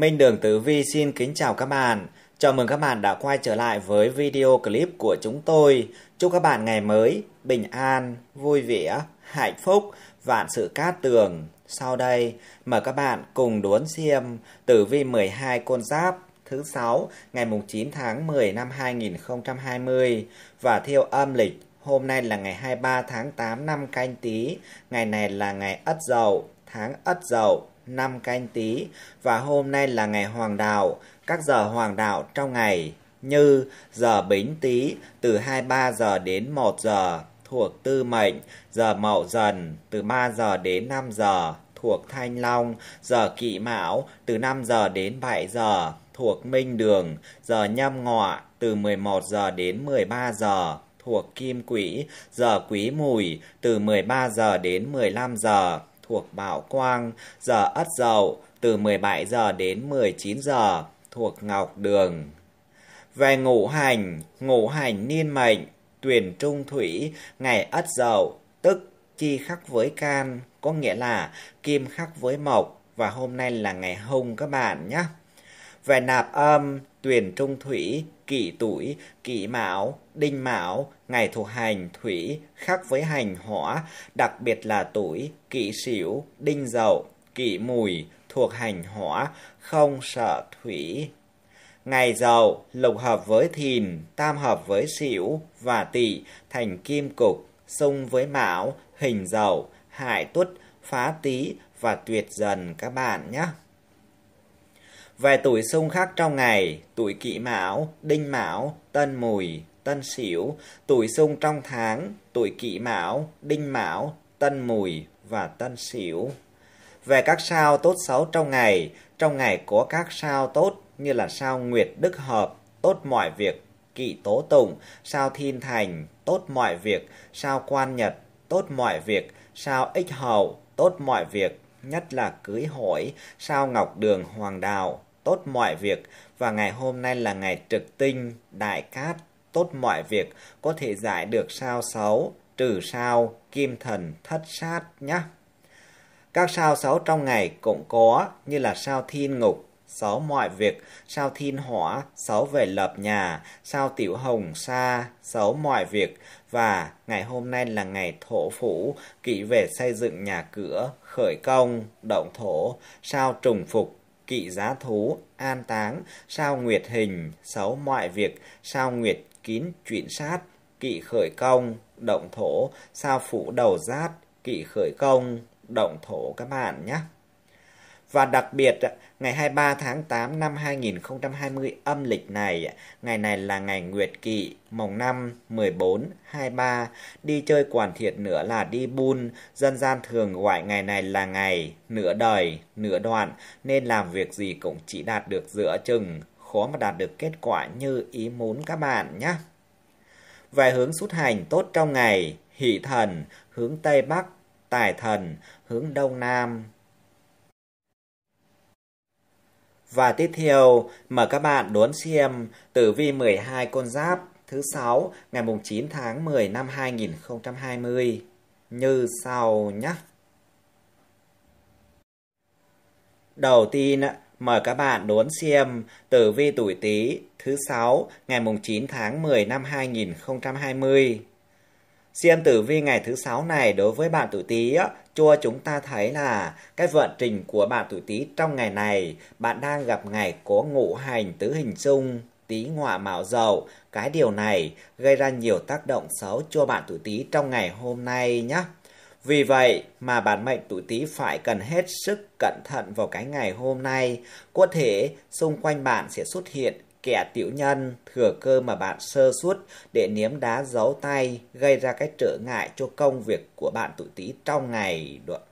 Minh Đường Tử Vi xin kính chào các bạn. Chào mừng các bạn đã quay trở lại với video clip của chúng tôi. Chúc các bạn ngày mới bình an, vui vẻ, hạnh phúc, vạn sự cát tường. Sau đây, mời các bạn cùng đón xem Tử Vi 12 con giáp thứ 6 ngày 9 tháng 10 năm 2020 và theo âm lịch Hôm nay là ngày 23 tháng 8 năm canh tí, ngày này là ngày Ất Dậu, tháng Ất Dậu năm canh tí và hôm nay là ngày hoàng đạo, các giờ hoàng đạo trong ngày như giờ bính tý từ 23 giờ đến 1 giờ thuộc tư mệnh, giờ mậu dần từ 3 giờ đến 5 giờ thuộc thanh long, giờ kỵ mão từ 5 giờ đến 7 giờ thuộc minh đường, giờ nhâm ngọ từ 11 giờ đến 13 giờ thuộc kim quỹ, giờ quý mùi từ 13 giờ đến 15 giờ thuộc Bảo Quang, giờ Ất Dậu từ 17 giờ đến 19 giờ thuộc Ngọc Đường. Về ngũ hành, ngũ hành niên mệnh, tuyển trung thủy, ngày Ất Dậu, tức chi khắc với can, có nghĩa là kim khắc với mộc và hôm nay là ngày hung các bạn nhé. Về nạp âm, tuyển trung thủy, kỷ tuổi, kỷ mão, đinh mão, ngày thuộc hành thủy khác với hành hỏa, đặc biệt là tuổi kỷ sửu, đinh dậu, kỷ mùi thuộc hành hỏa, không sợ thủy. Ngày dậu lục hợp với thìn, tam hợp với sửu và tỵ thành kim cục, xung với mão, hình dậu, hại tuất, phá tý và tuyệt dần các bạn nhé. Về tuổi xung khắc trong ngày, tuổi kỵ mão, đinh mão, tân mùi, tân sửu, tuổi xung trong tháng, tuổi kỷ mão, đinh mão, tân mùi và tân sửu. Về các sao tốt xấu trong ngày, trong ngày có các sao tốt như là sao Nguyệt Đức Hợp, tốt mọi việc, kỵ tố tụng, sao Thiên Thành, tốt mọi việc, sao Quan Nhật, tốt mọi việc, sao Ích Hậu, tốt mọi việc, nhất là cưới hỏi, sao Ngọc Đường Hoàng Đạo, tốt mọi việc và ngày hôm nay là ngày trực tinh, đại cát, tốt mọi việc có thể giải được sao xấu trừ sao, kim thần, thất sát nhé. Các sao xấu trong ngày cũng có như là sao thiên ngục, xấu mọi việc, sao thiên hỏa, xấu về lập nhà, sao tiểu hồng sa, xấu mọi việc và ngày hôm nay là ngày thổ phủ, kỵ về xây dựng nhà cửa, khởi công, động thổ, sao trùng phục, kỵ giá thú, an táng, sao nguyệt hình, xấu mọi việc, sao nguyệt kín chuyển sát, kỵ khởi công, động thổ, sao phủ đầu giáp, kỵ khởi công, động thổ các bạn nhé. Và đặc biệt, ngày 23 tháng 8 năm 2020 âm lịch này, ngày này là ngày Nguyệt Kỵ, mồng năm 14, 23, đi chơi quản thiệt nữa là đi bun, dân gian thường gọi ngày này là ngày nửa đời, nửa đoạn, nên làm việc gì cũng chỉ đạt được giữa chừng, khó mà đạt được kết quả như ý muốn các bạn nhé. Về hướng xuất hành tốt trong ngày, hỷ thần, hướng Tây Bắc, tài thần, hướng Đông Nam. Và tiếp theo, mời các bạn đón xem tử vi 12 con giáp thứ 6 ngày 9 tháng 10 năm 2020 như sau nhé. Đầu tiên ạ. Mời các bạn đón xem Tử vi tuổi Tý thứ 6 ngày mùng 9 tháng 10 năm 2020. Xem tử vi ngày thứ 6 này đối với bạn tuổi Tý cho chúng ta thấy là cái vận trình của bạn tuổi Tý trong ngày này, bạn đang gặp ngày có ngũ hành tứ hình xung tý ngọa mạo dậu. Cái điều này gây ra nhiều tác động xấu cho bạn tuổi Tý trong ngày hôm nay nhé. Vì vậy mà bản mệnh tuổi Tý phải cần hết sức cẩn thận vào cái ngày hôm nay. Có thể xung quanh bạn sẽ xuất hiện kẻ tiểu nhân thừa cơ mà bạn sơ suất để niếm đá giấu tay gây ra cái trở ngại cho công việc của bạn tuổi Tý trong ngày. Được.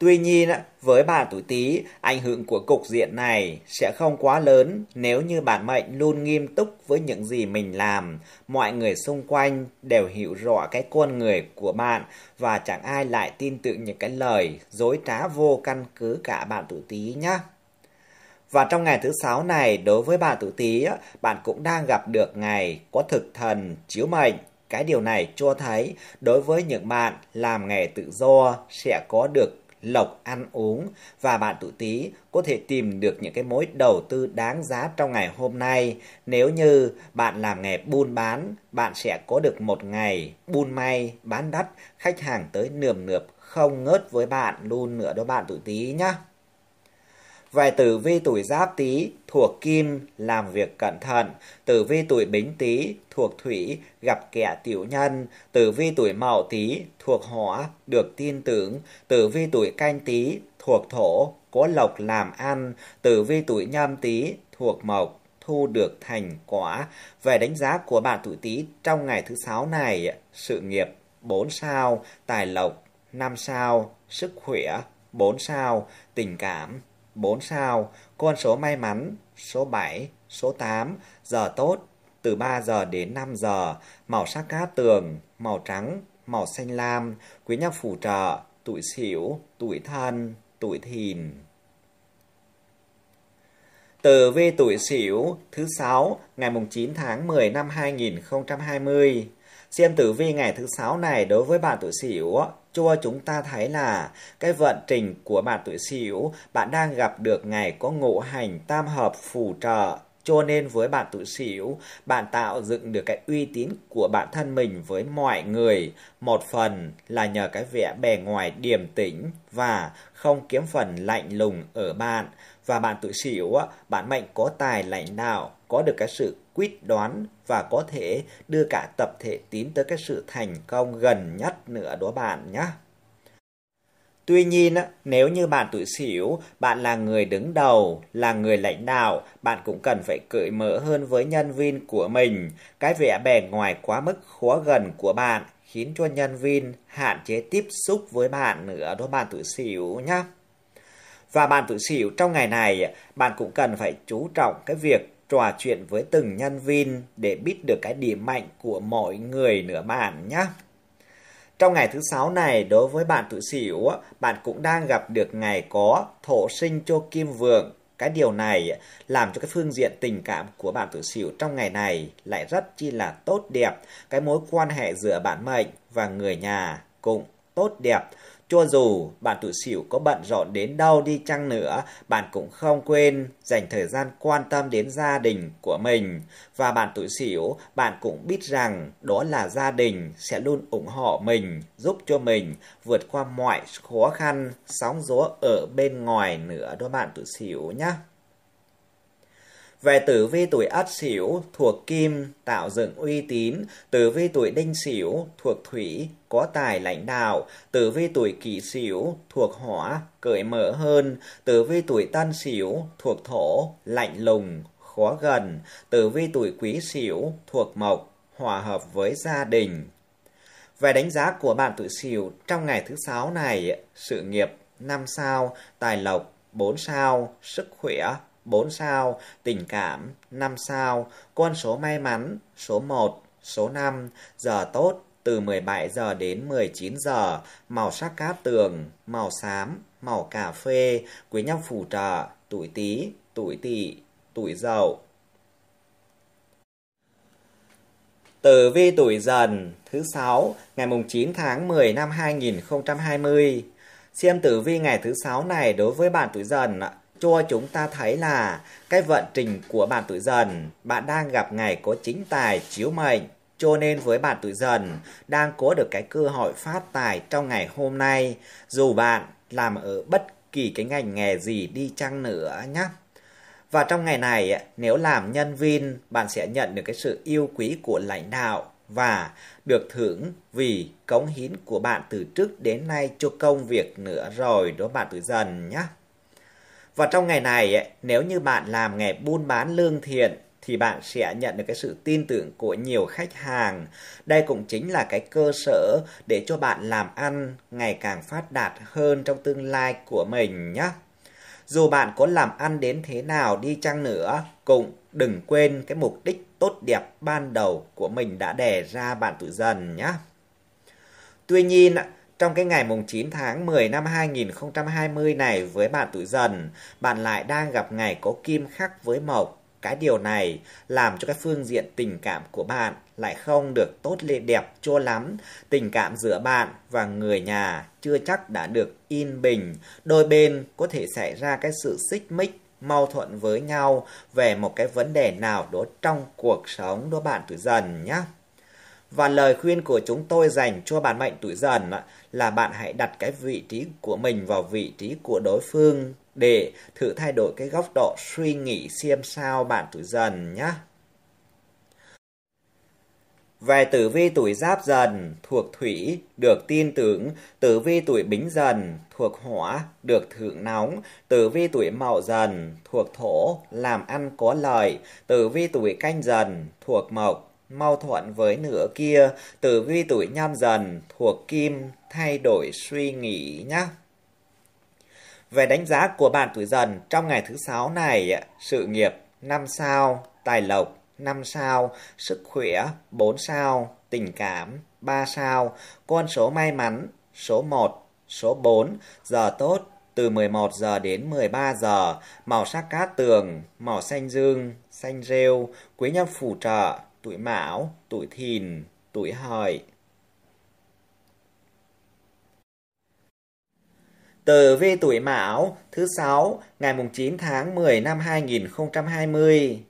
Tuy nhiên, với bà tuổi Tý, ảnh hưởng của cục diện này sẽ không quá lớn nếu như bản mệnh luôn nghiêm túc với những gì mình làm. Mọi người xung quanh đều hiểu rõ cái con người của bạn và chẳng ai lại tin tưởng những cái lời dối trá vô căn cứ cả bạn tuổi Tý nhé. Và trong ngày thứ sáu này, đối với bạn tuổi Tý, bạn cũng đang gặp được ngày có thực thần chiếu mệnh cái điều này cho thấy đối với những bạn làm nghề tự do sẽ có được lộc ăn uống và bạn tuổi Tý có thể tìm được những cái mối đầu tư đáng giá trong ngày hôm nay. Nếu như bạn làm nghề buôn bán, bạn sẽ có được một ngày buôn may, bán đắt, khách hàng tới nườm nượp không ngớt với bạn luôn nữa đó bạn tuổi Tý nhé. Vài tử vi tuổi giáp tý thuộc kim làm việc cẩn thận, tử vi tuổi bính tý thuộc thủy gặp kẻ tiểu nhân, tử vi tuổi mậu tý thuộc hỏa được tin tưởng, tử vi tuổi canh tý thuộc thổ có lộc làm ăn, tử vi tuổi nhâm tý thuộc mộc thu được thành quả. Về đánh giá của bạn tuổi Tý trong ngày thứ sáu này, sự nghiệp 4 sao, tài lộc 5 sao, sức khỏe 4 sao, tình cảm 4 sao, con số may mắn, số 7, số 8, giờ tốt, từ 3 giờ đến 5 giờ, màu sắc cát tường, màu trắng, màu xanh lam, quý nhân phù trợ, tuổi xỉu, tuổi thân, tuổi thìn. Tử vi tuổi Sửu thứ sáu ngày mùng 9 tháng 10 năm 2020. Xem tử vi ngày thứ sáu này đối với bạn tuổi Sửu cho chúng ta thấy là cái vận trình của bạn tuổi Sửu, bạn đang gặp được ngày có ngũ hành tam hợp phù trợ. Cho nên với bạn tuổi Sửu, bạn tạo dựng được cái uy tín của bản thân mình với mọi người, một phần là nhờ cái vẻ bề ngoài điềm tĩnh và không kiếm phần lạnh lùng ở bạn và bạn tuổi Sửu, bạn mệnh có tài lãnh đạo, có được cái sự quyết đoán và có thể đưa cả tập thể tiến tới cái sự thành công gần nhất nữa đó bạn nhé. Tuy nhiên, nếu như bạn tuổi xỉu, bạn là người đứng đầu, là người lãnh đạo, bạn cũng cần phải cởi mở hơn với nhân viên của mình. Cái vẻ bề ngoài quá mức khó gần của bạn khiến cho nhân viên hạn chế tiếp xúc với bạn nữa đó bạn tuổi xỉu nhé. Và bạn tuổi xỉu trong ngày này, bạn cũng cần phải chú trọng cái việc trò chuyện với từng nhân viên để biết được cái điểm mạnh của mỗi người nữa bạn nhé. Trong ngày thứ sáu này, đối với bạn tự xỉu, bạn cũng đang gặp được ngày có thổ sinh cho kim vượng. Cái điều này làm cho cái phương diện tình cảm của bạn tự xỉu trong ngày này lại rất chi là tốt đẹp. Cái mối quan hệ giữa bạn mệnh và người nhà cũng tốt đẹp. Cho dù bạn tụi xỉu có bận rộn đến đâu đi chăng nữa, bạn cũng không quên dành thời gian quan tâm đến gia đình của mình. Và bạn tụi xỉu, bạn cũng biết rằng đó là gia đình sẽ luôn ủng hộ mình, giúp cho mình vượt qua mọi khó khăn, sóng gió ở bên ngoài nữa đó bạn tụi xỉu nhé. Về tử vi tuổi Ất Sửu thuộc Kim tạo dựng uy tín, tử vi tuổi Đinh Sửu thuộc Thủy có tài lãnh đạo, tử vi tuổi Kỷ Sửu thuộc Hỏa cởi mở hơn, tử vi tuổi Tân Sửu thuộc Thổ lạnh lùng khó gần, tử vi tuổi Quý Sửu thuộc Mộc hòa hợp với gia đình. Về đánh giá của bạn tuổi Sửu trong ngày thứ sáu này, sự nghiệp 5 sao, tài lộc 4 sao, sức khỏe 4 sao, tình cảm 5 sao, con số may mắn số 1, số 5, giờ tốt từ 17 giờ đến 19 giờ, màu sắc cát tường, màu xám, màu cà phê, quý nhân phù trợ, tuổi Tý, tuổi Tỵ, tuổi Dậu. Tử vi tuổi dần thứ 6 ngày mùng 9 tháng 10 năm 2020. Xem tử vi ngày thứ 6 này đối với bạn tuổi dần ạ cho chúng ta thấy là cái vận trình của bạn tuổi dần, bạn đang gặp ngày có chính tài chiếu mệnh. Cho nên với bạn tuổi dần đang có được cái cơ hội phát tài trong ngày hôm nay, dù bạn làm ở bất kỳ cái ngành nghề gì đi chăng nữa nhé. Và trong ngày này, nếu làm nhân viên, bạn sẽ nhận được cái sự yêu quý của lãnh đạo và được thưởng vì cống hiến của bạn từ trước đến nay cho công việc nữa rồi đó bạn tuổi dần nhé. Và trong ngày này, nếu như bạn làm nghề buôn bán lương thiện thì bạn sẽ nhận được cái sự tin tưởng của nhiều khách hàng. Đây cũng chính là cái cơ sở để cho bạn làm ăn ngày càng phát đạt hơn trong tương lai của mình nhé. Dù bạn có làm ăn đến thế nào đi chăng nữa, cũng đừng quên cái mục đích tốt đẹp ban đầu của mình đã đề ra bạn tự dần nhé. Tuy nhiên, trong cái ngày mùng 9 tháng 10 năm 2020 này với bạn tuổi dần, bạn lại đang gặp ngày có kim khắc với mộc. Cái điều này làm cho cái phương diện tình cảm của bạn lại không được tốt lệ đẹp cho lắm. Tình cảm giữa bạn và người nhà chưa chắc đã được yên bình. Đôi bên có thể xảy ra cái sự xích mích mâu thuẫn với nhau về một cái vấn đề nào đó trong cuộc sống đó bạn tuổi dần nhé. Và lời khuyên của chúng tôi dành cho bạn mệnh tuổi dần là bạn hãy đặt cái vị trí của mình vào vị trí của đối phương để thử thay đổi cái góc độ suy nghĩ xem sao bạn tuổi dần nhé. Về tử vi tuổi giáp dần thuộc thủy, được tin tưởng, tử vi tuổi bính dần thuộc hỏa, được thượng nóng, tử vi tuổi mậu dần thuộc thổ, làm ăn có lời, tử vi tuổi canh dần thuộc mộc, mâu thuận với nửa kia, tử vi tuổi nhâm dần, thuộc kim, thay đổi suy nghĩ nhé. Về đánh giá của bạn tuổi dần trong ngày thứ sáu này, sự nghiệp 5 sao, tài lộc 5 sao, sức khỏe 4 sao, tình cảm 3 sao, con số may mắn số 1, số 4, giờ tốt từ 11 giờ đến 13 giờ, màu sắc cát tường, màu xanh dương, xanh rêu, quý nhân phù trợ, tuổi Mão, tuổi Thìn, tuổi Hợi. Tử vi tuổi Mão thứ sáu ngày mùng 9 tháng 10 năm 2020.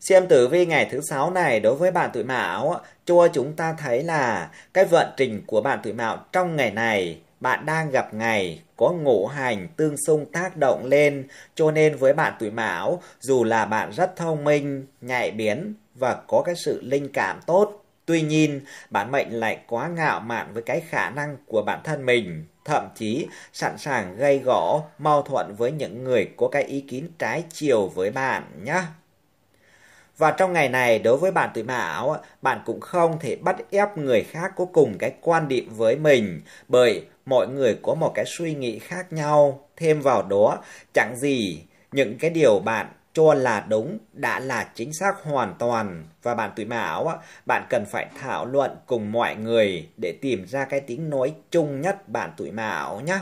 Xem tử vi ngày thứ sáu này đối với bạn tuổi Mão, cho chúng ta thấy là cái vận trình của bạn tuổi Mão trong ngày này bạn đang gặp ngày có ngũ hành tương xung tác động lên cho nên với bạn tuổi mão dù là bạn rất thông minh nhạy biến và có cái sự linh cảm tốt. Tuy nhiên, bản mệnh lại quá ngạo mạn với cái khả năng của bản thân mình, thậm chí sẵn sàng gây gỗ, mâu thuẫn với những người có cái ý kiến trái chiều với bạn nhé. Và trong ngày này, đối với bạn tuổi mão, bạn cũng không thể bắt ép người khác có cùng cái quan điểm với mình, bởi mọi người có một cái suy nghĩ khác nhau. Thêm vào đó, chẳng gì những cái điều bạn cho là đúng đã là chính xác hoàn toàn và bạn tuổi mão bạn cần phải thảo luận cùng mọi người để tìm ra cái tiếng nói chung nhất bạn tuổi mão nhé.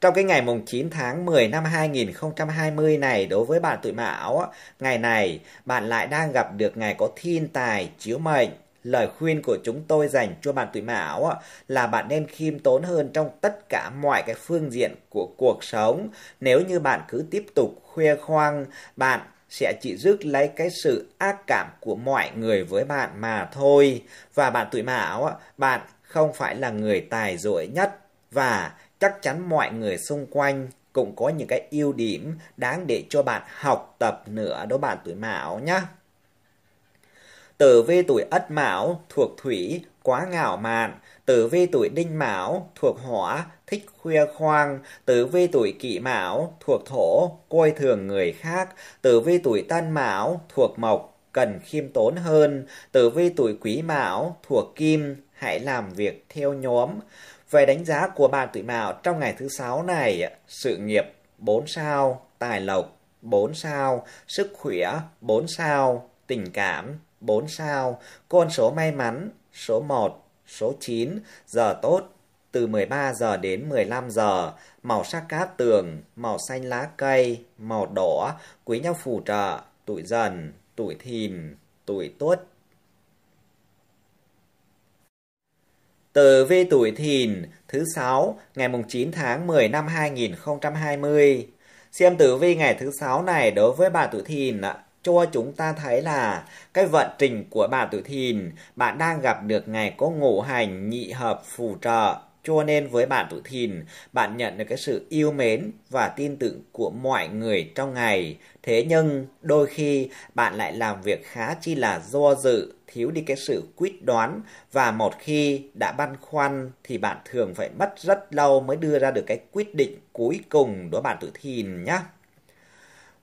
Trong cái ngày mùng 9 tháng 10 năm 2020 này đối với bạn tuổi mão, ngày này bạn lại đang gặp được ngày có thiên tài chiếu mệnh Lời khuyên của chúng tôi dành cho bạn tuổi mão là bạn nên khiêm tốn hơn trong tất cả mọi cái phương diện của cuộc sống. Nếu như bạn cứ tiếp tục khoe khoang, bạn sẽ chỉ rước lấy cái sự ác cảm của mọi người với bạn mà thôi. Và bạn tuổi mão, bạn không phải là người tài giỏi nhất và chắc chắn mọi người xung quanh cũng có những cái ưu điểm đáng để cho bạn học tập nữa đó bạn tuổi mão nhé. Tử vi tuổi Ất Mão thuộc thủy, quá ngạo mạn, tử vi tuổi Đinh Mão thuộc hỏa, thích khuya khoang, tử vi tuổi Kỷ Mão thuộc thổ, coi thường người khác, tử vi tuổi Tân Mão thuộc mộc, cần khiêm tốn hơn, tử vi tuổi Quý Mão thuộc kim, hãy làm việc theo nhóm. Về đánh giá của bạn tuổi Mão trong ngày thứ sáu này, sự nghiệp 4 sao, tài lộc 4 sao, sức khỏe 4 sao, tình cảm 4 sao, con số may mắn, số 1, số 9, giờ tốt, từ 13 giờ đến 15 giờ, màu sắc cát tường, màu xanh lá cây, màu đỏ, quý nhau phù trợ, tuổi dần, tuổi thìn, tuổi tuất. từ vi tuổi thìn thứ 6 ngày mùng 9 tháng 10 năm 2020. Xem tử vi ngày thứ 6 này đối với bà tuổi thìn ạ cho chúng ta thấy là cái vận trình của bạn tuổi thìn, bạn đang gặp được ngày có ngũ hành nhị hợp phù trợ. Cho nên với bạn tuổi thìn, bạn nhận được cái sự yêu mến và tin tưởng của mọi người trong ngày. Thế nhưng, đôi khi bạn lại làm việc khá chi là do dự, thiếu đi cái sự quyết đoán và một khi đã băn khoăn thì bạn thường phải mất rất lâu mới đưa ra được cái quyết định cuối cùng đó bạn tuổi thìn nhé.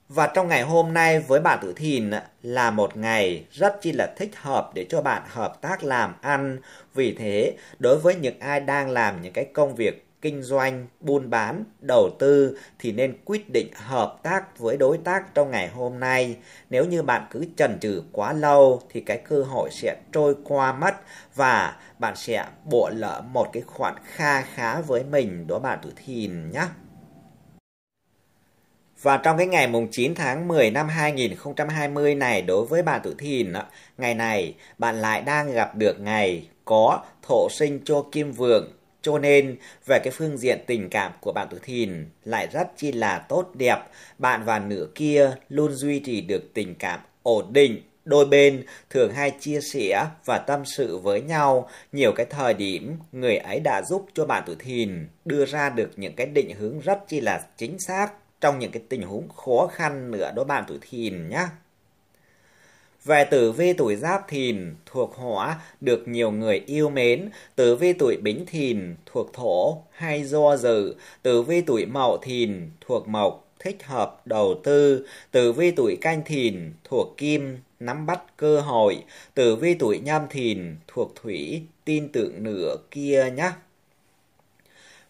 Và trong ngày hôm nay với bạn tử thìn là một ngày rất chi là thích hợp để cho bạn hợp tác làm ăn. Vì thế, đối với những ai đang làm những cái công việc kinh doanh, buôn bán, đầu tư thì nên quyết định hợp tác với đối tác trong ngày hôm nay. Nếu như bạn cứ chần chừ quá lâu thì cái cơ hội sẽ trôi qua mất và bạn sẽ bộ lỡ một cái khoản kha khá với mình đó bạn tử thìn nhé. Và trong cái ngày mùng 9 tháng 10 năm 2020 này đối với bạn tuổi Thìn, ngày này bạn lại đang gặp được ngày có thổ sinh cho kim vượng. Cho nên về cái phương diện tình cảm của bạn tuổi Thìn lại rất chi là tốt đẹp. Bạn và nữ kia luôn duy trì được tình cảm ổn định. Đôi bên thường hay chia sẻ và tâm sự với nhau nhiều cái thời điểm người ấy đã giúp cho bạn tuổi Thìn đưa ra được những cái định hướng rất chi là chính xác trong những cái tình huống khó khăn nữa đối bạn tuổi thìn nhá. Về tử vi tuổi giáp thìn thuộc hỏa được nhiều người yêu mến, tử vi tuổi bính thìn thuộc thổ hay do dự, tử vi tuổi mậu thìn thuộc mộc thích hợp đầu tư, tử vi tuổi canh thìn thuộc kim nắm bắt cơ hội, tử vi tuổi nhâm thìn thuộc thủy tin tưởng nửa kia nhé.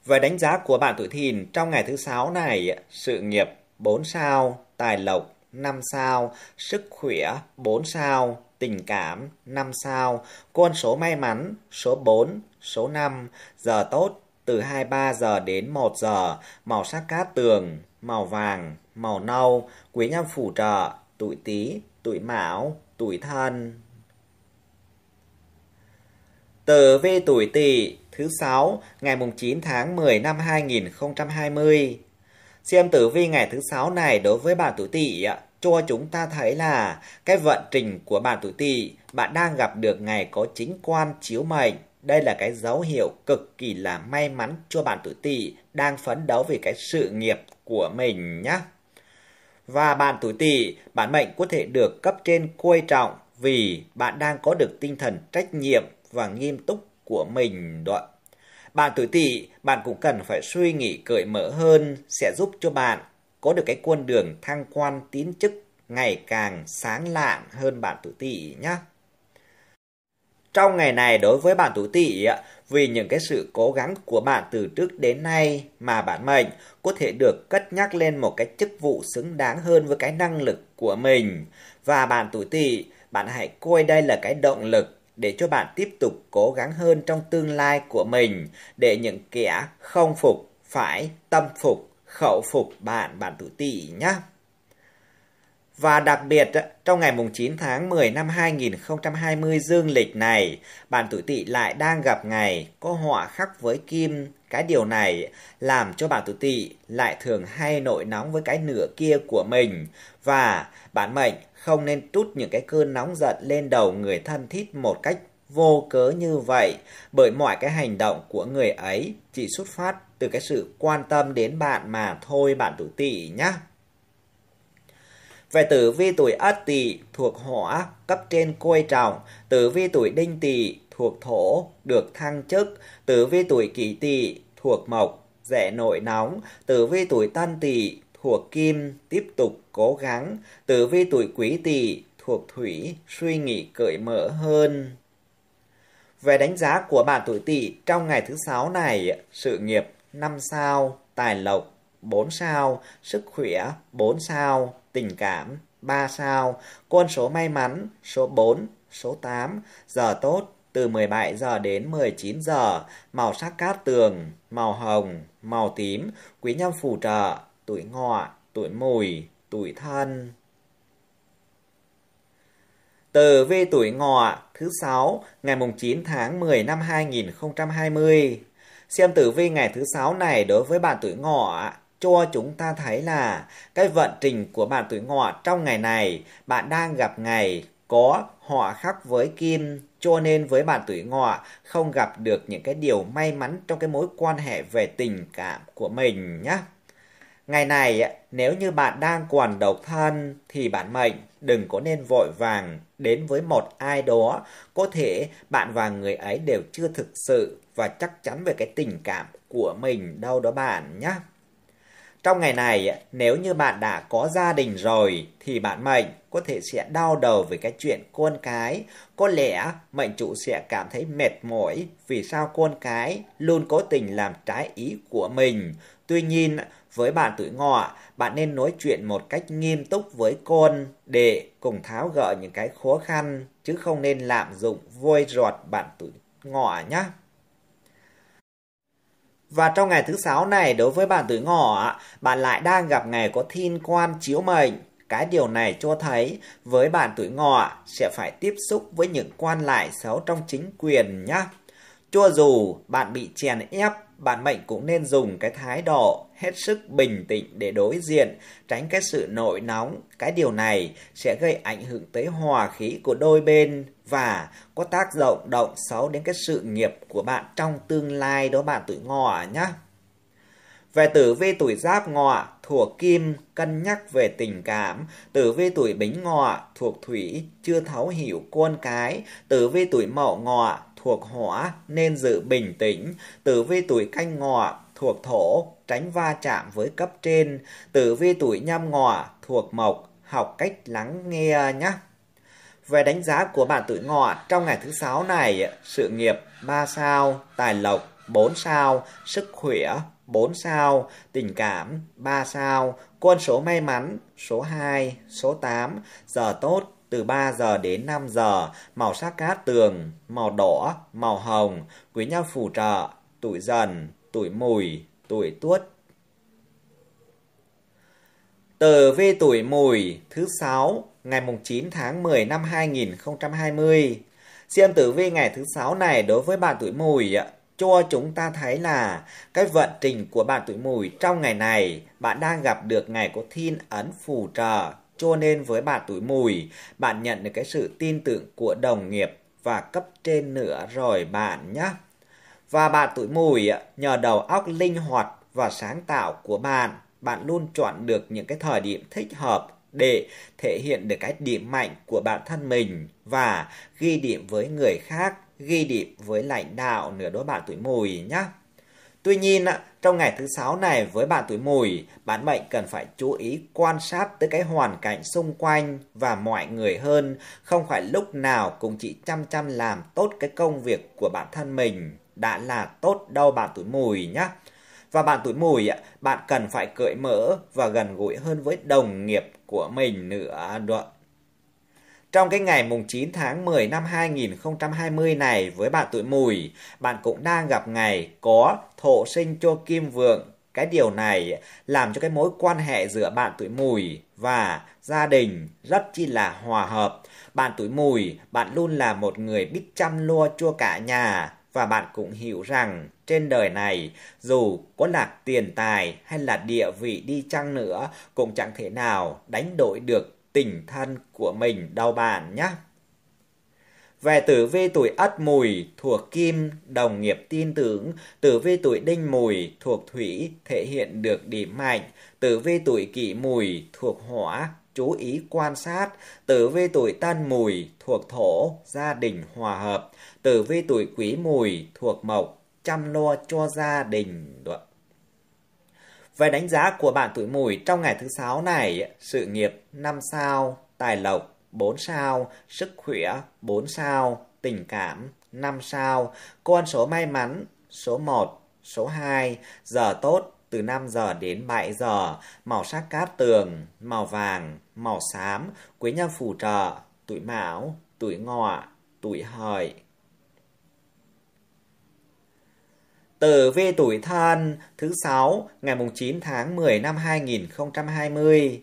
Về đánh giá của bạn tuổi thìn trong ngày thứ sáu này, sự nghiệp 4 sao, tài lộc 5 sao, sức khỏe 4 sao, tình cảm 5 sao, con số may mắn số 4, số 5, giờ tốt từ 23 giờ đến 1 giờ, màu sắc cát tường, màu vàng, màu nâu, quý nhân phù trợ, tuổi Tý, tuổi Mão, tuổi Thân. Tờ V tuổi Tỵ thứ 6 ngày mùng 9 tháng 10 năm 2020. Xem tử vi ngày thứ 6 này đối với bạn tuổi Tỵ cho chúng ta thấy là cái vận trình của bạn tuổi Tỵ, bạn đang gặp được ngày có chính quan chiếu mệnh. Đây là cái dấu hiệu cực kỳ là may mắn cho bạn tuổi Tỵ đang phấn đấu vì cái sự nghiệp của mình nhé. Và bạn tuổi Tỵ, bản mệnh có thể được cấp trên coi trọng vì bạn đang có được tinh thần trách nhiệm và nghiêm túc của mình đoạn. Bạn tuổi tỵ, bạn cũng cần phải suy nghĩ cởi mở hơn sẽ giúp cho bạn có được cái quân đường thăng quan tín chức ngày càng sáng lạn hơn bạn tuổi tỵ nhé. Trong ngày này đối với bạn tuổi tỵ, vì những cái sự cố gắng của bạn từ trước đến nay mà bạn mệnh có thể được cất nhắc lên một cái chức vụ xứng đáng hơn với cái năng lực của mình và bạn tuổi tỵ, bạn hãy coi đây là cái động lực để cho bạn tiếp tục cố gắng hơn trong tương lai của mình để những kẻ không phục phải tâm phục khẩu phục bạn bạn tự tỷ nhé. Và đặc biệt trong ngày mùng 9 tháng 10 năm 2020 dương lịch này, bạn tuổi Tỵ lại đang gặp ngày có họa khắc với kim cái điều này làm cho bạn tự tị lại thường hay nổi nóng với cái nửa kia của mình và bạn mệnh không nên trút những cái cơn nóng giận lên đầu người thân thiết một cách vô cớ như vậy bởi mọi cái hành động của người ấy chỉ xuất phát từ cái sự quan tâm đến bạn mà thôi bạn tử tỵ nhé. Về tử vi tuổi Ất Tỵ thuộc hỏa cấp trên côi trọng, tử vi tuổi Đinh Tỵ thuộc thổ, được thăng chức, tử vi tuổi kỷ tỵ thuộc mộc, dễ nổi nóng, tử vi tuổi tân tỵ thuộc kim, tiếp tục cố gắng, tử vi tuổi quý tỵ thuộc thủy, suy nghĩ cởi mở hơn. Về đánh giá của bạn tuổi tỵ trong ngày thứ sáu này, sự nghiệp 5 sao, tài lộc 4 sao, sức khỏe 4 sao, tình cảm 3 sao, quân số may mắn số 4, số 8, giờ tốt từ 17 giờ đến 19 giờ, màu sắc cát tường, màu hồng, màu tím, quý nhân phù trợ, tuổi ngọ, tuổi mùi, tuổi thân. Từ vi tuổi ngọ thứ 6 ngày mùng 9 tháng 10 năm 2020. Xem tử vi ngày thứ 6 này đối với bạn tuổi ngọ cho chúng ta thấy là cái vận trình của bạn tuổi ngọ trong ngày này bạn đang gặp ngày có họa khắc với kim cho nên với bạn tuổi ngọ không gặp được những cái điều may mắn trong cái mối quan hệ về tình cảm của mình nhé. Ngày này, nếu như bạn đang còn độc thân thì bạn mệnh đừng có nên vội vàng đến với một ai đó. Có thể bạn và người ấy đều chưa thực sự và chắc chắn về cái tình cảm của mình đâu đó bạn nhé. Trong ngày này, nếu như bạn đã có gia đình rồi thì bạn mệnh có thể sẽ đau đầu với cái chuyện con cái. Có lẽ mệnh chủ sẽ cảm thấy mệt mỏi vì sao con cái luôn cố tình làm trái ý của mình. Tuy nhiên, với bạn tuổi ngọ, bạn nên nói chuyện một cách nghiêm túc với con để cùng tháo gỡ những cái khó khăn chứ không nên lạm dụng vôi ruột bạn tuổi ngọ nhé. Và trong ngày thứ sáu này đối với bạn tuổi ngọ, bạn lại đang gặp ngày có thiên quan chiếu mệnh. Cái điều này cho thấy với bạn tuổi ngọ sẽ phải tiếp xúc với những quan lại xấu trong chính quyền nhé. Cho dù bạn bị chèn ép bạn mệnh cũng nên dùng cái thái độ hết sức bình tĩnh để đối diện, tránh cái sự nội nóng. Cái điều này sẽ gây ảnh hưởng tới hòa khí của đôi bên và có tác động động xấu đến cái sự nghiệp của bạn trong tương lai đó bạn tuổi ngọ nhé. Về tử vi tuổi giáp ngọ thuộc kim cân nhắc về tình cảm, tử vi tuổi bính ngọ thuộc thủy chưa thấu hiểu quân cái, tử vi tuổi mậu ngọ thuộc hỏa nên giữ bình tĩnh, tử vi tuổi canh ngọ thuộc thổ, tránh va chạm với cấp trên, tử vi tuổi nhâm ngọ thuộc mộc, học cách lắng nghe nhé. Về đánh giá của bạn tuổi ngọ trong ngày thứ sáu này, sự nghiệp 3 sao, tài lộc 4 sao, sức khỏe 4 sao, tình cảm 3 sao, quân số may mắn số 2, số 8, giờ tốt từ 3 giờ đến 5 giờ, màu sắc cát tường, màu đỏ, màu hồng, quý nhân phù trợ, tuổi dần, tuổi mùi, tuổi tuất. Tử vi tuổi mùi thứ 6 ngày mùng 9 tháng 10 năm 2020. Xem tử vi ngày thứ 6 này đối với bạn tuổi mùi cho chúng ta thấy là cái vận trình của bạn tuổi mùi trong ngày này bạn đang gặp được ngày có thiên ấn phù trợ cho nên với bà tuổi mùi, bạn nhận được cái sự tin tưởng của đồng nghiệp và cấp trên nữa rồi bạn nhé. Và bà tuổi mùi nhờ đầu óc linh hoạt và sáng tạo của bạn, bạn luôn chọn được những cái thời điểm thích hợp để thể hiện được cái điểm mạnh của bản thân mình và ghi điểm với người khác, ghi điểm với lãnh đạo nữa đó bạn tuổi mùi nhé. Tuy nhiên trong ngày thứ sáu này với bạn tuổi mùi, bạn mệnh cần phải chú ý quan sát tới cái hoàn cảnh xung quanh và mọi người hơn, không phải lúc nào cũng chỉ chăm chăm làm tốt cái công việc của bản thân mình đã là tốt đâu bạn tuổi mùi nhé. Và bạn tuổi mùi, bạn cần phải cởi mở và gần gũi hơn với đồng nghiệp của mình nữa được trong cái ngày mùng 9 tháng 10 năm 2020 này với bạn tuổi mùi, bạn cũng đang gặp ngày có thổ sinh cho kim vượng. Cái điều này làm cho cái mối quan hệ giữa bạn tuổi mùi và gia đình rất chi là hòa hợp. Bạn tuổi mùi, bạn luôn là một người biết chăm lo cho cả nhà và bạn cũng hiểu rằng trên đời này dù có là tiền tài hay là địa vị đi chăng nữa cũng chẳng thể nào đánh đổi được tình thân của mình đau bản nhé. Về tử vi tuổi Ất Mùi thuộc Kim, đồng nghiệp tin tưởng, tử vi tuổi Đinh Mùi thuộc Thủy thể hiện được điểm mạnh, tử vi tuổi Kỷ Mùi thuộc Hỏa chú ý quan sát, tử vi tuổi Tân Mùi thuộc Thổ gia đình hòa hợp, tử vi tuổi Quý Mùi thuộc Mộc chăm lo cho gia đình. Được. Về đánh giá của bạn tuổi mùi trong ngày thứ sáu này, sự nghiệp 5 sao, tài lộc 4 sao, sức khỏe 4 sao, tình cảm 5 sao, con số may mắn số 1, số 2, giờ tốt từ 5 giờ đến 7 giờ, màu sắc cát tường, màu vàng, màu xám, quý nhân phù trợ, tuổi mão, tuổi ngọ, tuổi hợi. Tờ về tuổi thân thứ 6 ngày 9 tháng 10 năm 2020.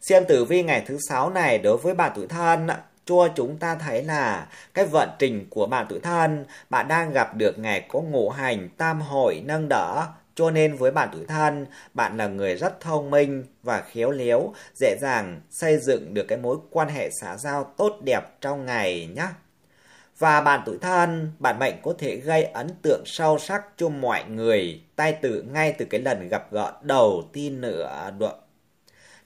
Xem tử vi ngày thứ 6 này đối với bạn tuổi thân cho chúng ta thấy là cái vận trình của bạn tuổi thân, bạn đang gặp được ngày có ngũ hành tam hội nâng đỡ, cho nên với bạn tuổi thân, bạn là người rất thông minh và khéo léo, dễ dàng xây dựng được cái mối quan hệ xã giao tốt đẹp trong ngày nhé và bạn tuổi thân, bạn mệnh có thể gây ấn tượng sâu sắc cho mọi người tai tử ngay từ cái lần gặp gỡ đầu tiên nữa được.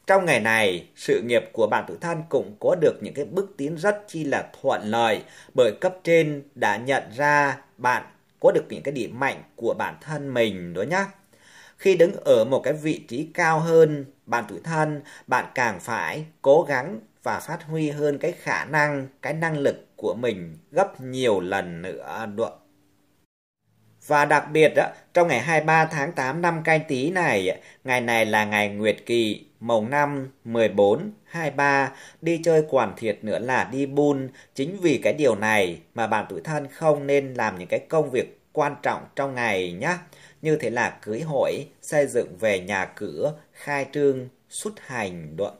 Trong ngày này, sự nghiệp của bạn tuổi thân cũng có được những cái bước tiến rất chi là thuận lợi bởi cấp trên đã nhận ra bạn có được những cái điểm mạnh của bản thân mình đó nhá. Khi đứng ở một cái vị trí cao hơn, bạn tuổi thân, bạn càng phải cố gắng và phát huy hơn cái khả năng, cái năng lực của mình gấp nhiều lần nữa được. Và đặc biệt đó, trong ngày 23 tháng 8 năm canh tí này, ngày này là ngày Nguyệt Kỳ, mồng năm 14, 23, đi chơi quản thiệt nữa là đi buôn. Chính vì cái điều này mà bạn tuổi thân không nên làm những cái công việc quan trọng trong ngày nhé. Như thế là cưới hỏi, xây dựng về nhà cửa, khai trương, xuất hành, đoạn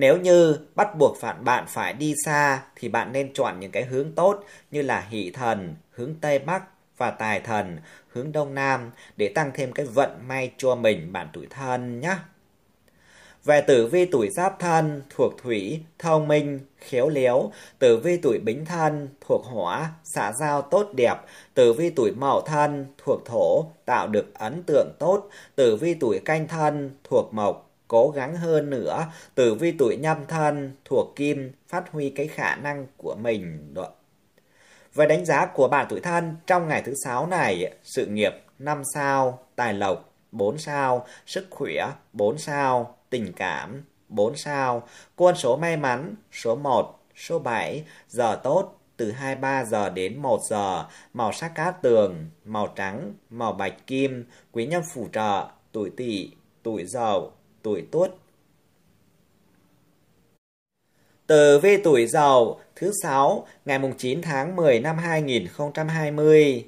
nếu như bắt buộc phản bạn phải đi xa thì bạn nên chọn những cái hướng tốt như là hỷ thần, hướng Tây Bắc và tài thần, hướng Đông Nam để tăng thêm cái vận may cho mình bạn tuổi thân nhé. Về tử vi tuổi giáp thân thuộc thủy, thông minh, khéo léo. Tử vi tuổi bính thân thuộc hỏa, xã giao tốt đẹp. Tử vi tuổi mậu thân thuộc thổ, tạo được ấn tượng tốt. Tử vi tuổi canh thân thuộc mộc, cố gắng hơn nữa. Tử vi tuổi nhâm thân thuộc kim phát huy cái khả năng của mình. Về đánh giá của bạn tuổi thân trong ngày thứ sáu này, sự nghiệp 5 sao, tài lộc 4 sao, sức khỏe 4 sao, tình cảm 4 sao, quân số may mắn số 1, số 7, giờ tốt từ 23 giờ đến 1 giờ, màu sắc cát tường, màu trắng, màu bạch kim, quý nhân phù trợ, tuổi tỵ, tuổi dậu, tuổi tuốt. Tờ V tuổi giàu thứ 6 ngày 9 tháng 10 năm 2020.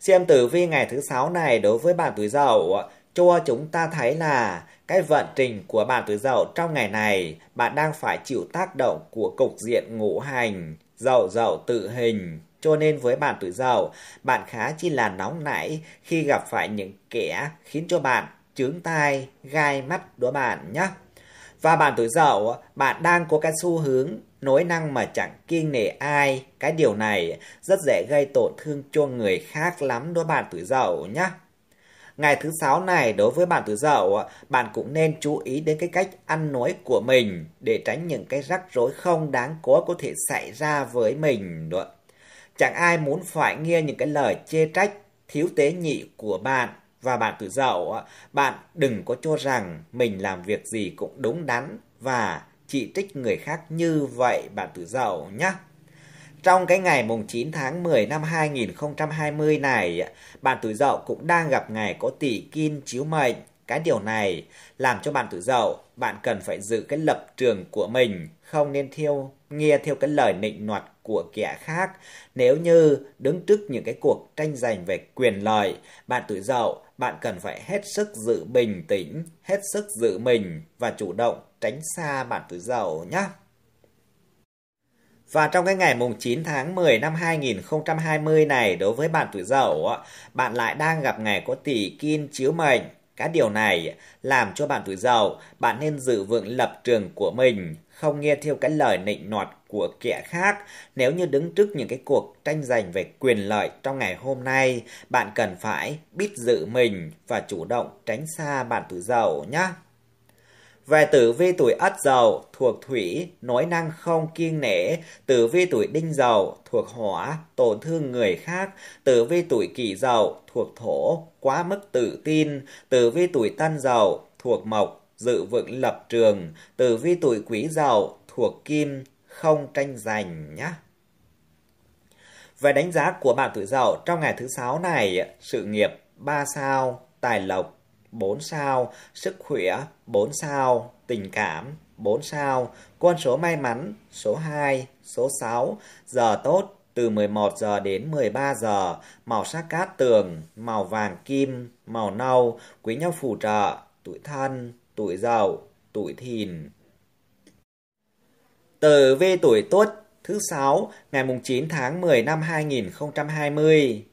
Xem tử vi ngày thứ 6 này đối với bạn tuổi giàu cho chúng ta thấy là cái vận trình của bạn tuổi giàu trong ngày này bạn đang phải chịu tác động của cục diện ngũ hành giàu giàu tự hình cho nên với bạn tuổi giàu bạn khá chi là nóng nảy khi gặp phải những kẻ khiến cho bạn chướng tai, gai mắt của bạn nhé. Và bạn tuổi dậu, bạn đang có cái xu hướng nói năng mà chẳng kiêng nể ai. Cái điều này rất dễ gây tổn thương cho người khác lắm đối bạn tuổi dậu nhé. Ngày thứ sáu này đối với bạn tuổi dậu, bạn cũng nên chú ý đến cái cách ăn nói của mình để tránh những cái rắc rối không đáng có có thể xảy ra với mình. Chẳng ai muốn phải nghe những cái lời chê trách, thiếu tế nhị của bạn và bạn tuổi dậu bạn đừng có cho rằng mình làm việc gì cũng đúng đắn và chỉ trích người khác như vậy bạn tuổi dậu nhé. Trong cái ngày mùng 9 tháng 10 năm 2020 này, bạn tuổi dậu cũng đang gặp ngày có tỷ kim chiếu mệnh. Cái điều này làm cho bạn tuổi dậu, bạn cần phải giữ cái lập trường của mình, không nên theo nghe theo cái lời nịnh nọt của kẻ khác. Nếu như đứng trước những cái cuộc tranh giành về quyền lợi, bạn tuổi dậu bạn cần phải hết sức giữ bình tĩnh, hết sức giữ mình và chủ động tránh xa bạn tuổi dậu nhé. Và trong cái ngày mùng 9 tháng 10 năm 2020 này đối với bạn tuổi dậu, bạn lại đang gặp ngày có tỷ kim chiếu mệnh. Cái điều này làm cho bạn tuổi dậu, bạn nên giữ vững lập trường của mình, không nghe theo cái lời nịnh nọt của kẻ khác. Nếu như đứng trước những cái cuộc tranh giành về quyền lợi trong ngày hôm nay, bạn cần phải biết giữ mình và chủ động tránh xa bạn tử giàu nhé. Về tử vi tuổi ất dầu thuộc thủy, nói năng không kiêng nể, tử vi tuổi đinh dầu thuộc hỏa, tổn thương người khác, tử vi tuổi kỷ dầu thuộc thổ, quá mức tự tin, tử vi tuổi tân dầu thuộc mộc, dự vững lập trường, tử vi tuổi quý dậu thuộc kim, không tranh giành nhé. Về đánh giá của bạn tuổi dậu trong ngày thứ sáu này, sự nghiệp 3 sao, tài lộc 4 sao, sức khỏe 4 sao, tình cảm 4 sao, con số may mắn số 2, số 6, giờ tốt từ 11 giờ đến 13 giờ, màu sắc cát tường, màu vàng kim, màu nâu, quý nhau phù trợ, tuổi thân, tuổi giàu, tuổi thìn. Tờ về tuổi tuất thứ 6 ngày mùng 9 tháng 10 năm 2020.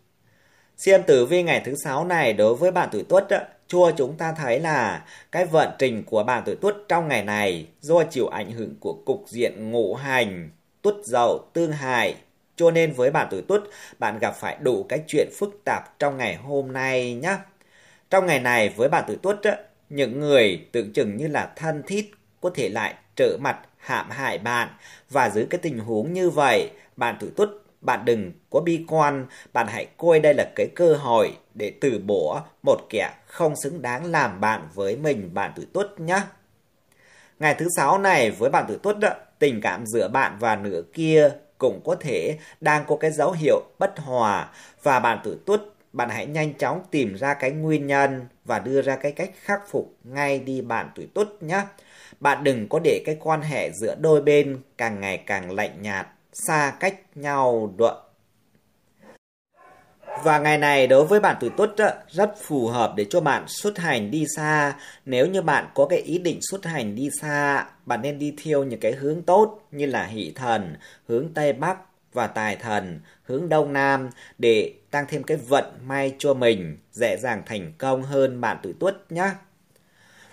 Xem tử vi ngày thứ 6 này đối với bạn tuổi tuất chua chúng ta thấy là cái vận trình của bạn tuổi tuất trong ngày này do chịu ảnh hưởng của cục diện ngũ hành tuất dậu tương hại cho nên với bạn tuổi tuất bạn gặp phải đủ cái chuyện phức tạp trong ngày hôm nay nhé trong ngày này với bạn tuổi tuất những người tưởng chừng như là thân thiết có thể lại trở mặt hãm hại bạn và dưới cái tình huống như vậy bạn tự túc bạn đừng có bi quan bạn hãy coi đây là cái cơ hội để từ bỏ một kẻ không xứng đáng làm bạn với mình bạn tuổi tuất nhé ngày thứ sáu này với bạn tuổi tuất tình cảm giữa bạn và nửa kia cũng có thể đang có cái dấu hiệu bất hòa và bạn tuổi tuất bạn hãy nhanh chóng tìm ra cái nguyên nhân và đưa ra cái cách khắc phục ngay đi bạn tuổi tuất nhé. Bạn đừng có để cái quan hệ giữa đôi bên càng ngày càng lạnh nhạt, xa cách nhau đoạn Và ngày này đối với bạn tuổi tuất rất phù hợp để cho bạn xuất hành đi xa. Nếu như bạn có cái ý định xuất hành đi xa, bạn nên đi theo những cái hướng tốt như là hỷ thần, hướng Tây Bắc và tài thần, hướng Đông Nam để tăng thêm cái vận may cho mình, dễ dàng thành công hơn bạn tuổi tuất nhé.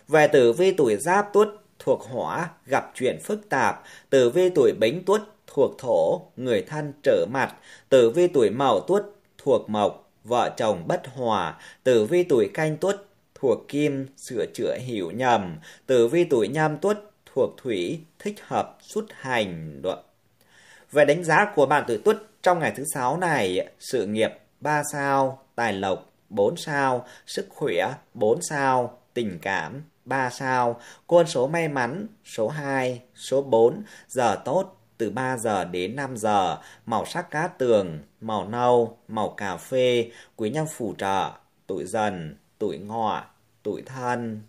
Về tử vi tuổi giáp tuất thuộc hỏa, gặp chuyện phức tạp, tử vi tuổi bính tuất thuộc thổ, người thân trở mặt, tử vi tuổi mậu tuất thuộc mộc, vợ chồng bất hòa, tử vi tuổi canh tuất thuộc kim, sửa chữa hiểu nhầm, tử vi tuổi nhâm tuất thuộc thủy, thích hợp xuất hành. Về đánh giá của bạn tuổi tuất trong ngày thứ sáu này, sự nghiệp 3 sao, tài lộc 4 sao, sức khỏe 4 sao, tình cảm 3 sao, quân số may mắn số 2, số 4, giờ tốt từ 3 giờ đến 5 giờ, màu sắc cá tường, màu nâu, màu cà phê, quý nhân phù trợ, tuổi dần, tuổi ngọ, tuổi thân.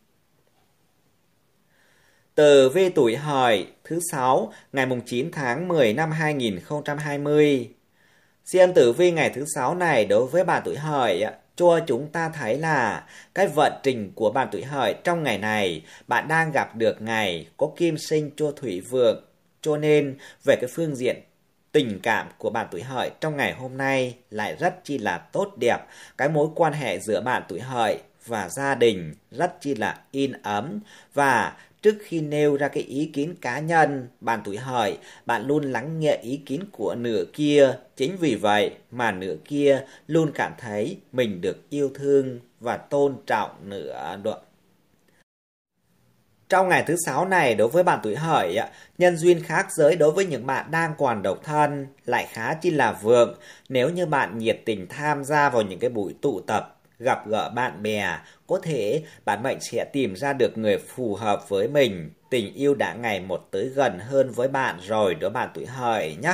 Từ vi tuổi hợi thứ 6 ngày mùng 9 tháng 10 năm 2020 Xem tử vi ngày thứ sáu này đối với bạn tuổi hợi cho chúng ta thấy là cái vận trình của bạn tuổi hợi trong ngày này bạn đang gặp được ngày có kim sinh cho thủy vượng cho nên về cái phương diện tình cảm của bạn tuổi hợi trong ngày hôm nay lại rất chi là tốt đẹp cái mối quan hệ giữa bạn tuổi hợi và gia đình rất chi là in ấm và trước khi nêu ra cái ý kiến cá nhân bạn tuổi hợi bạn luôn lắng nghe ý kiến của nửa kia chính vì vậy mà nửa kia luôn cảm thấy mình được yêu thương và tôn trọng nửa được trong ngày thứ sáu này đối với bạn tuổi hợi, nhân duyên khác giới đối với những bạn đang còn độc thân lại khá chi là vượng nếu như bạn nhiệt tình tham gia vào những cái buổi tụ tập gặp gỡ bạn bè, có thể bản mệnh sẽ tìm ra được người phù hợp với mình. Tình yêu đã ngày một tới gần hơn với bạn rồi đứa bạn tuổi hợi nhé.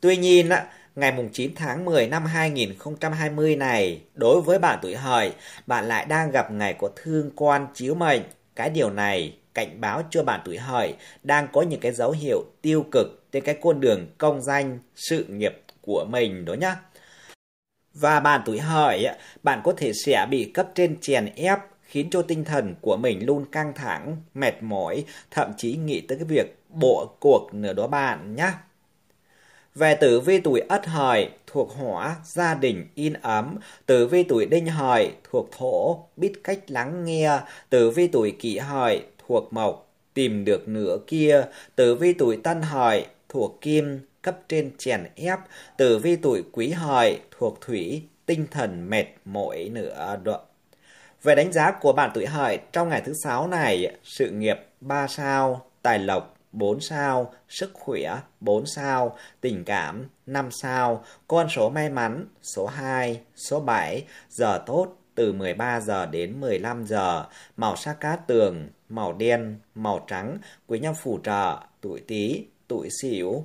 Tuy nhiên, ngày 9 tháng 10 năm 2020 này, đối với bạn tuổi hợi, bạn lại đang gặp ngày có thương quan chiếu mệnh. Cái điều này cảnh báo cho bạn tuổi hợi đang có những cái dấu hiệu tiêu cực trên cái con đường công danh, sự nghiệp của mình đó nhé và bạn tuổi hợi, bạn có thể sẽ bị cấp trên chèn ép khiến cho tinh thần của mình luôn căng thẳng, mệt mỏi, thậm chí nghĩ tới cái việc bộ cuộc nửa đó bạn nhé. Về tử vi tuổi Ất Hợi thuộc Hỏa, gia đình yên ấm, tử vi tuổi Đinh Hợi thuộc Thổ, biết cách lắng nghe, tử vi tuổi Kỷ Hợi thuộc Mộc, tìm được nửa kia, tử vi tuổi Tân Hợi thuộc Kim, cấp trên chèn ép, tử vi tuổi quý hợi thuộc thủy, tinh thần mệt mỏi nửa đoạn. Về đánh giá của bạn tuổi hợi trong ngày thứ sáu này, sự nghiệp 3 sao, tài lộc 4 sao, sức khỏe 4 sao, tình cảm 5 sao, con số may mắn số 2, số 7, giờ tốt từ 13 giờ đến 15 giờ, màu sắc cát tường, màu đen, màu trắng, quý nhân phù trợ, tuổi Tý, tuổi Sửu,